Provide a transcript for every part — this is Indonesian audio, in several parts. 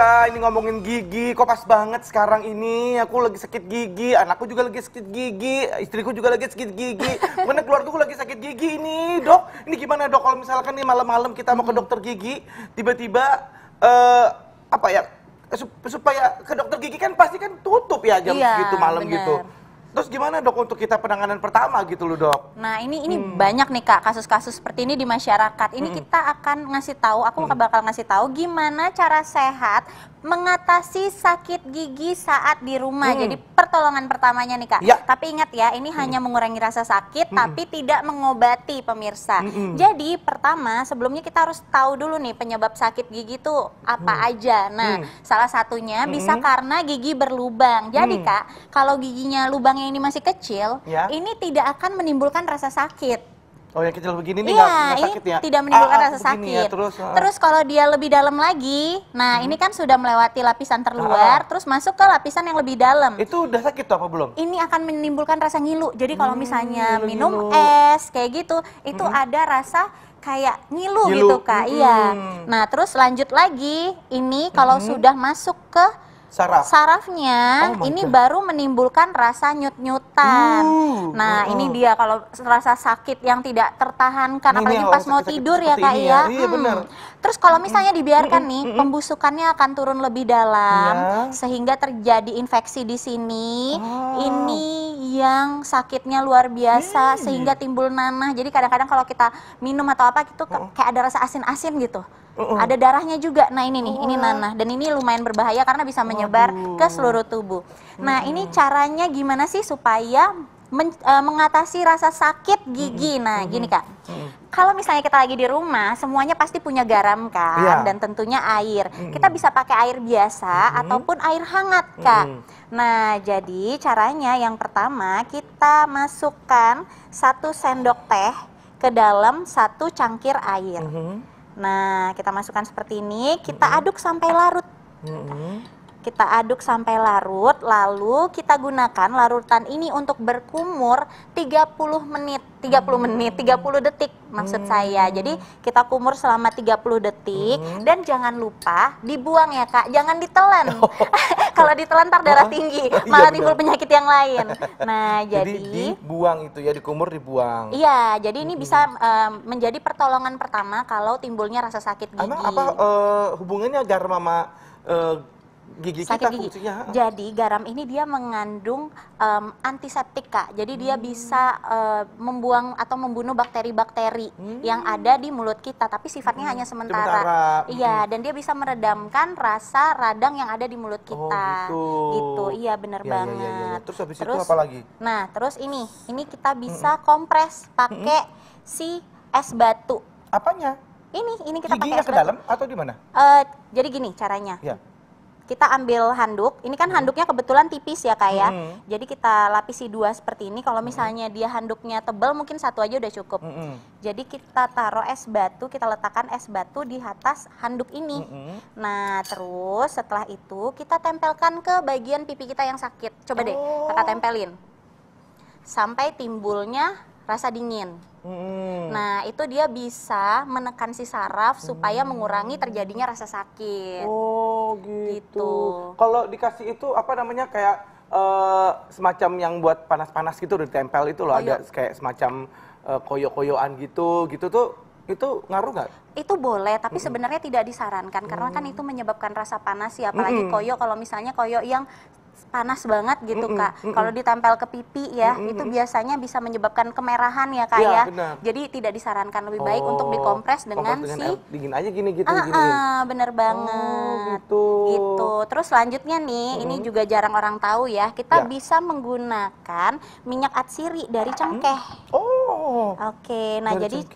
biasa, ini ngomongin gigi, kok pas banget sekarang ini aku lagi sakit gigi, anakku juga lagi sakit gigi, istriku juga lagi sakit gigi, mana aku lagi sakit gigi ini, dok. Ini gimana dok kalau misalkan nih malam-malam kita mau ke dokter gigi, tiba-tiba uh, apa ya, supaya ke dokter gigi kan pasti kan tutup ya jam iya, segitu malam bener. gitu. Terus gimana dok untuk kita penanganan pertama gitu loh dok? Nah ini ini hmm. banyak nih kak kasus-kasus seperti ini di masyarakat. Ini hmm. kita akan ngasih tahu, aku hmm. bakal ngasih tahu gimana cara sehat mengatasi sakit gigi saat di rumah. Hmm. Jadi pertolongan pertamanya nih kak. Ya. Tapi ingat ya, ini hmm. hanya mengurangi rasa sakit, hmm. tapi tidak mengobati pemirsa. Hmm. Jadi pertama, sebelumnya kita harus tahu dulu nih penyebab sakit gigi itu apa hmm. aja. Nah, hmm. salah satunya hmm. bisa karena gigi berlubang. Jadi hmm. kak, kalau giginya lubangnya ini masih kecil, ya. ini tidak akan menimbulkan rasa sakit. Oh yang kecil begini nih iya, gak, gak sakit ya? tidak menimbulkan ah, rasa ya, sakit. Ya, terus, ah. terus kalau dia lebih dalam lagi, nah hmm. ini kan sudah melewati lapisan terluar, ah, ah. terus masuk ke lapisan yang lebih dalam. Itu udah sakit tuh apa belum? Ini akan menimbulkan rasa ngilu. Jadi kalau hmm, misalnya ngilu, minum ngilu. es kayak gitu, itu hmm. ada rasa kayak ngilu, ngilu. gitu kak. Iya. Hmm. Iya. Nah terus lanjut lagi, ini kalau hmm. sudah masuk ke saraf. Sarafnya oh ini God. baru menimbulkan rasa nyut-nyutan. Hmm. Nah, hmm, ini hmm. dia kalau rasa sakit yang tidak tertahankan ini apalagi ya, pas oh, mau tidur ya, Kak ya. ya. Hmm. Iya, hmm. Terus kalau misalnya dibiarkan nih, pembusukannya akan turun lebih dalam ya. sehingga terjadi infeksi di sini. Oh. Ini yang sakitnya luar biasa hmm. sehingga timbul nanah. Jadi kadang-kadang kalau kita minum atau apa gitu oh. kayak ada rasa asin-asin gitu. Oh. oh. Ada darahnya juga. Nah, ini nih, oh. ini nanah dan ini lumayan berbahaya karena bisa menyebar oh. ke seluruh tubuh. Nah, hmm. ini caranya gimana sih supaya men, e, mengatasi rasa sakit gigi. Mm -hmm. Nah, gini mm-hmm. Kak. Mm -hmm. Kalau misalnya kita lagi di rumah, semuanya pasti punya garam kan yeah. dan tentunya air. Mm -hmm. Kita bisa pakai air biasa mm -hmm. ataupun air hangat, Kak. Mm -hmm. Nah, jadi caranya yang pertama kita masukkan satu sendok teh ke dalam satu cangkir air. Mm -hmm. Nah, kita masukkan seperti ini, kita mm -hmm. aduk sampai larut. Mm -hmm kita aduk sampai larut lalu kita gunakan larutan ini untuk berkumur 30 menit 30 menit 30 detik maksud hmm. saya jadi kita kumur selama 30 detik hmm. dan jangan lupa dibuang ya kak jangan ditelan oh. kalau ditelan tar darah tinggi oh, iya, malah iya, timbul penyakit yang lain nah jadi, jadi dibuang itu ya dikumur dibuang iya jadi ini hmm. bisa um, menjadi pertolongan pertama kalau timbulnya rasa sakit gigi Anak, apa uh, hubungannya agar mama uh, gigi sakit kita gigi. Fungsinya. Jadi garam ini dia mengandung um, kak. Jadi hmm. dia bisa uh, membuang atau membunuh bakteri-bakteri hmm. yang ada di mulut kita, tapi sifatnya hmm. hanya sementara. Iya, hmm. dan dia bisa meredamkan rasa radang yang ada di mulut oh, kita. Oh, gitu. gitu. Iya, benar ya, iya, iya, iya, banget. Ya, ya, ya. Terus habis terus, itu apa lagi? Nah, terus ini, ini kita bisa hmm. kompres pakai hmm. si es batu. Apanya? Ini, ini kita Giginya pakai es ke dalam atau di mana? Uh, jadi gini caranya. Ya kita ambil handuk. Ini kan hmm. handuknya kebetulan tipis ya kak ya. Mm. Jadi kita lapisi dua seperti ini. Kalau hmm. misalnya dia handuknya tebal mungkin satu aja udah cukup. Mm -hmm. Jadi kita taruh es batu, kita letakkan es batu di atas handuk ini. Mm -hmm. Nah terus setelah itu kita tempelkan ke bagian pipi kita yang sakit. Coba oh. deh kita tempelin. Sampai timbulnya rasa dingin. Hmm. Nah, itu dia bisa menekan si saraf supaya hmm. mengurangi terjadinya rasa sakit. Oh gitu. gitu. Kalau dikasih itu apa namanya kayak uh, semacam yang buat panas-panas gitu ditempel itu loh ada kayak semacam uh, eh, koyo-koyoan gitu gitu tuh itu ngaruh nggak? Itu boleh, tapi mm -hmm. sebenarnya tidak disarankan karena kan mm -hmm. kan itu menyebabkan rasa panas ya, apalagi mm -hmm. koyo kalau misalnya koyo yang panas banget gitu mm -mm, kak. Mm -mm. Kalau ditempel ke pipi ya, mm -mm. itu biasanya bisa menyebabkan kemerahan ya kak iya, ya. ya. Jadi tidak disarankan lebih baik oh, untuk dikompres dengan, dengan si air dingin aja gini gitu. Ah ah, Bener oh, banget. Oh, gitu. Gitu. Terus selanjutnya nih, mm -hmm. ini juga jarang orang tahu ya. Kita ya. bisa menggunakan minyak atsiri dari cengkeh. -hmm. Oh Oh. Oke, okay, nah jadi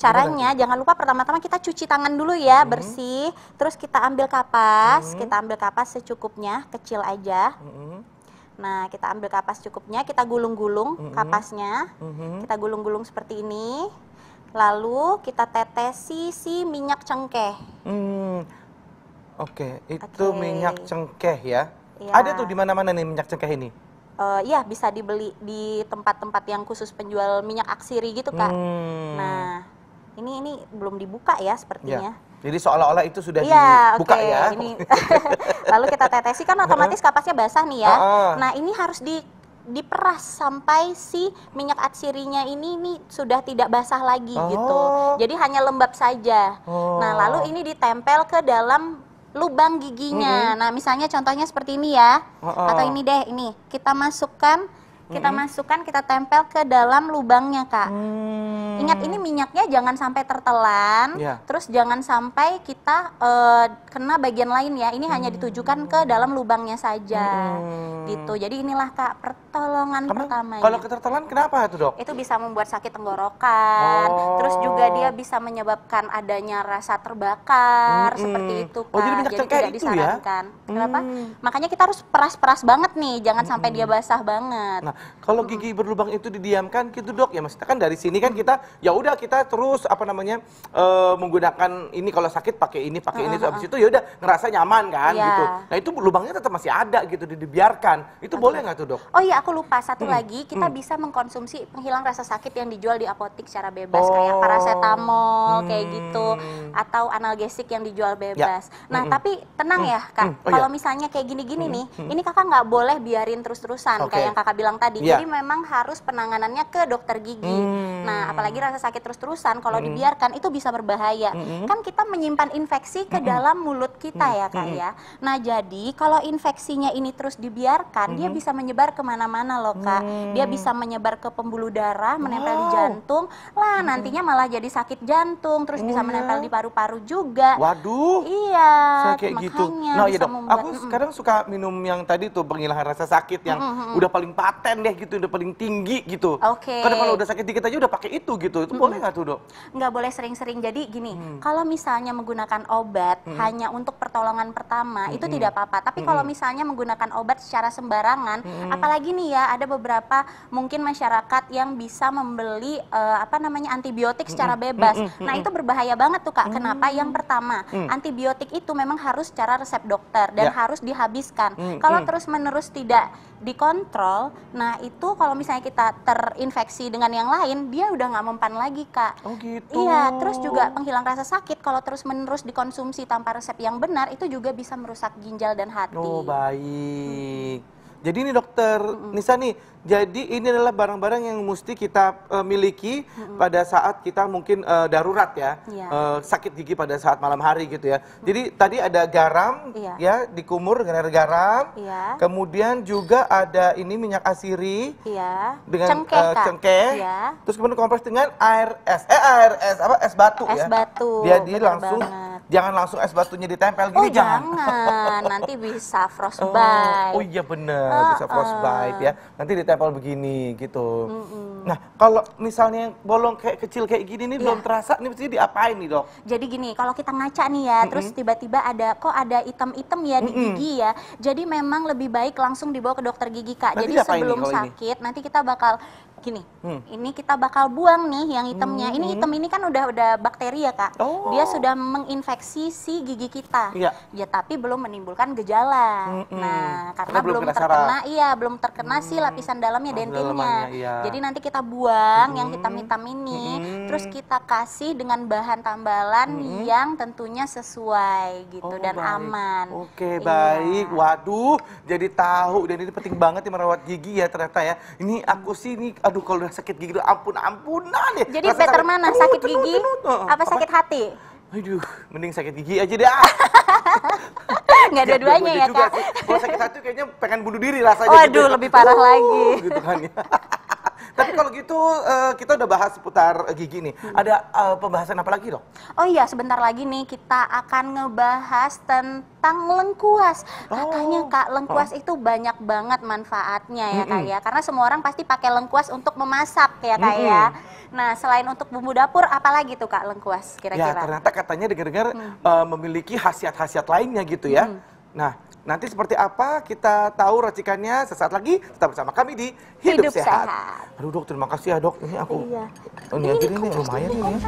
caranya jangan lupa pertama-tama kita cuci tangan dulu ya, hmm. bersih. Terus kita ambil kapas, hmm. kita ambil kapas secukupnya, kecil aja. Hmm. Nah, kita ambil kapas cukupnya, kita gulung-gulung mm -hmm. kapasnya. Mm -hmm. Kita gulung-gulung seperti ini. Lalu kita tetesi si minyak cengkeh. Mm. Oke, okay. itu okay. minyak cengkeh ya. ya. Ada tuh di mana-mana nih minyak cengkeh ini uh, ya bisa dibeli di tempat-tempat yang khusus penjual minyak aksiri gitu kak. Hmm. Nah ini ini belum dibuka ya sepertinya. Ya. Jadi seolah-olah itu sudah ya, dibuka okay. ya. Ini. Lalu kita tetesi kan otomatis kapasnya basah nih ya. Uh-uh. Nah ini harus di diperas sampai si minyak atsirinya ini ini sudah tidak basah lagi gitu. oh. gitu. Jadi hanya lembab saja. Oh. Nah, lalu oh. ini ditempel ke dalam lubang giginya. Mm -hmm. Nah, misalnya contohnya seperti ini ya. Oh, oh. Atau ini deh, ini. Kita masukkan kita hmm. masukkan, kita tempel ke dalam lubangnya kak. Hmm. Ingat ini minyaknya jangan sampai tertelan, yeah. terus jangan sampai kita uh, kena bagian lain ya. Ini hmm. hanya ditujukan ke dalam lubangnya saja, hmm. gitu. Jadi inilah kak pertolongan Karena pertama. Kalau ketertelan kenapa itu dok? Itu bisa membuat sakit tenggorokan, oh. terus juga oh. dia bisa menyebabkan adanya rasa terbakar hmm. seperti itu kak. Oh, jadi minyak jadi tidak itu ya? disarankan. Ya? Kenapa? Hmm. Makanya kita harus peras-peras banget nih, jangan hmm. sampai dia hmm. basah banget. Nah, kalau hmm. gigi berlubang itu didiamkan gitu dok ya maksudnya kan dari sini kan kita ya udah kita terus apa namanya uh, menggunakan ini kalau sakit pakai ini pakai ini habis itu ya udah ngerasa nyaman kan yeah. gitu. Nah itu lubangnya tetap masih ada gitu dibiarkan. Itu okay. boleh nggak tuh dok? Oh iya aku lupa satu hmm. lagi kita hmm. bisa mengkonsumsi penghilang rasa sakit yang dijual di apotik secara bebas oh. kayak paracetamol hmm. kayak gitu atau analgesik yang dijual ya. bebas. Ya. Nah hmm. tapi tenang hmm. ya kak, hmm. oh, iya. kalau iya. misalnya kayak gini-gini hmm. nih, hmm. ini kakak nggak boleh biarin terus-terusan okay. kayak yang kakak bilang tadi tadi. Yeah. Jadi memang harus penanganannya ke dokter gigi. Mm. Nah, apalagi rasa sakit terus-terusan kalau mm. dibiarkan itu bisa berbahaya. Mm Kan kita menyimpan infeksi ke mm dalam mulut kita mm ya, Kak mm ya. Nah, jadi kalau infeksinya ini terus dibiarkan, mm dia hmm. bisa menyebar kemana mana loh, Kak. Mm Dia hmm. bisa menyebar ke pembuluh darah, menempel di jantung. Lah, mm nantinya malah jadi sakit jantung, terus mm bisa oh, iya. menempel di paru-paru juga. Waduh. Iya. Kayak gitu. Nah, iya dong. Membuat, aku mm -hmm. suka minum yang tadi tuh penghilangan rasa sakit yang mm -hmm. udah paling paten kencang deh gitu udah paling tinggi gitu. Oke. Okay. Karena kalau udah sakit dikit aja udah pakai itu gitu. Itu -hmm. boleh nggak tuh dok? Nggak boleh sering-sering. Jadi gini, hmm. kalau misalnya menggunakan obat hmm. hanya untuk pertolongan pertama hmm. itu tidak apa-apa. Tapi hmm. kalau misalnya menggunakan obat secara sembarangan, hmm. apalagi nih ya ada beberapa mungkin masyarakat yang bisa membeli uh, apa namanya antibiotik secara bebas. Hmm. Nah itu berbahaya banget tuh kak. Hmm. Kenapa? Yang pertama hmm. antibiotik itu memang harus secara resep dokter dan ya. harus dihabiskan. Hmm. Kalau hmm. terus-menerus tidak dikontrol, nah Nah itu kalau misalnya kita terinfeksi dengan yang lain, dia udah nggak mempan lagi kak. Oh gitu. Iya, terus juga penghilang rasa sakit kalau terus menerus dikonsumsi tanpa resep yang benar itu juga bisa merusak ginjal dan hati. Oh baik. Hmm. Jadi ini dokter mm -hmm. Nisa nih, jadi ini adalah barang-barang yang mesti kita uh, miliki mm -hmm. pada saat kita mungkin uh, darurat ya, yeah. Iya. uh, sakit gigi pada saat malam hari gitu ya. Mm -hmm. Jadi tadi ada garam yeah. ya dikumur dengan garam, yeah. kemudian juga ada ini minyak asiri yeah. dengan cengkeh, uh, cengkeh yeah. terus kemudian kompres dengan air es, eh air es apa es batu es ya. Es batu. Jadi langsung banget Jangan langsung es batunya ditempel gini, oh, jangan. jangan. Nanti bisa frostbite. Oh, oh iya bener, uh, bisa frostbite uh. ya. Nanti ditempel begini gitu. Mm -mm. Nah, kalau misalnya bolong kayak kecil kayak gini nih yeah. belum terasa, ini mesti diapain nih, Dok? Jadi gini, kalau kita ngaca nih ya, mm -mm. terus tiba-tiba ada kok ada item-item ya di mm -mm. gigi ya. Jadi memang lebih baik langsung dibawa ke dokter gigi, Kak. Nanti Jadi sebelum sakit, ini? nanti kita bakal gini hmm. ini kita bakal buang nih yang hitamnya hmm. ini hitam ini kan udah udah bakteri ya kak oh. dia sudah menginfeksi si gigi kita ya, ya tapi belum menimbulkan gejala hmm. nah karena, karena belum terkena cara... iya belum terkena hmm. si lapisan dalamnya dentinnya iya. jadi nanti kita buang hmm. yang hitam-hitam ini hmm. terus kita kasih dengan bahan tambalan hmm. yang tentunya sesuai gitu oh, dan baik. aman oke iya. baik waduh jadi tahu dan ini penting banget ya merawat gigi ya ternyata ya ini aku sih ini aduh kalau udah sakit gigi ampun ampunan ya. Jadi Rasa better sakit, mana tenut, sakit gigi tenut, tenut, oh, apa, apa sakit hati? Aduh, mending sakit gigi aja deh. Gak ada iya, duanya ya, Kak? Kalau sakit hati kayaknya pengen bunuh diri rasanya. Waduh, gitu. lebih parah uh, lagi. Gitu kan ya. Tapi kalau gitu uh, kita udah bahas seputar gigi nih. Hmm. Ada uh, pembahasan apa lagi dong? Oh iya, sebentar lagi nih kita akan ngebahas tentang lengkuas. Oh. Katanya Kak, lengkuas oh. itu banyak banget manfaatnya ya hmm, Kak ya. Karena semua orang pasti pakai lengkuas untuk memasak ya Kak hmm. ya. Nah, selain untuk bumbu dapur apalagi tuh Kak lengkuas ya, kira-kira? Ya, ternyata katanya dengar-dengar hmm. uh, memiliki khasiat-khasiat lainnya gitu ya. Hmm. Nah, Nanti seperti apa kita tahu racikannya sesaat lagi tetap bersama kami di Hidup, Hidup Sehat. Sehat. Aduh dok, terima kasih ya dok. Ini aku. Iya. Ini, ini, ini, ini lumayan ini. Ya.